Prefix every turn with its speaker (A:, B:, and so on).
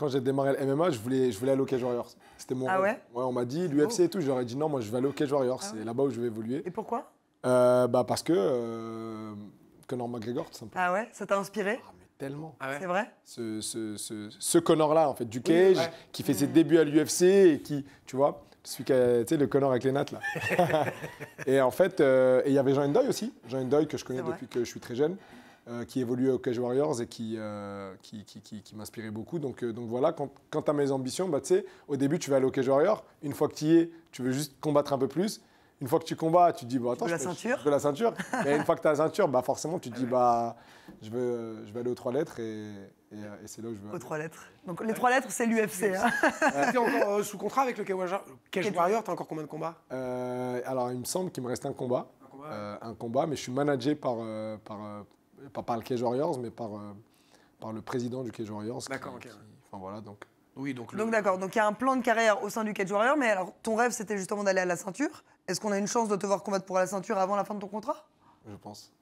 A: quand j'ai démarré le MMA, je voulais, je voulais aller au Cage Warriors. C'était mon ah ouais, On m'a dit l'UFC oh. et tout. J'aurais dit non, moi je vais aller au Cage Warriors. Ah C'est là-bas où je vais évoluer. Et pourquoi euh, bah parce que euh, Conor McGregor, tout simplement. Ah ouais, ça t'a inspiré ah, Tellement. C'est vrai Ce, ce, ce, là en fait, du cage, qui fait ses mmh. débuts à l'UFC et qui, tu vois, celui qui tu sais, le Conor avec les nattes, là. et en fait, euh, il y avait Jean Doyle aussi, Jean Endoy que je connais depuis que je suis très jeune. Euh, qui évoluait au Cage Warriors et euh, qui, qui, qui, m'inspirait beaucoup. Donc, euh, donc voilà, quand, quant à mes ambitions, bah, au début, tu vas aller au Cage Warriors. Une fois que tu y es, tu veux juste combattre un peu plus. Une fois que tu combats, tu te dis, attends, je veux la ceinture. la ceinture. et une fois que tu as la ceinture, bah, forcément, tu te dis, bah, je, veux, je vais aller aux trois lettres et, et, c'est là où je veux. Aux trois lettres. Donc les trois lettres, c'est l'UFC. tu es encore sous contrat avec le Cage Warriors. Cage Warriors, tu as encore combien de combats Alors, il me semble qu'il me reste un combat. Un combat, un combat mais je suis managé par, par pas par le Cage Warriors, mais par, euh, par le président du Cage Warriors. D'accord, enfin voilà, donc. Oui, donc. Donc d'accord, donc il y a un plan de carrière au sein du Cage Warriors mais alors ton rêve c'était justement d'aller à la ceinture. Est-ce qu'on a une chance de te voir combattre pour la ceinture avant la fin de ton contrat Je pense.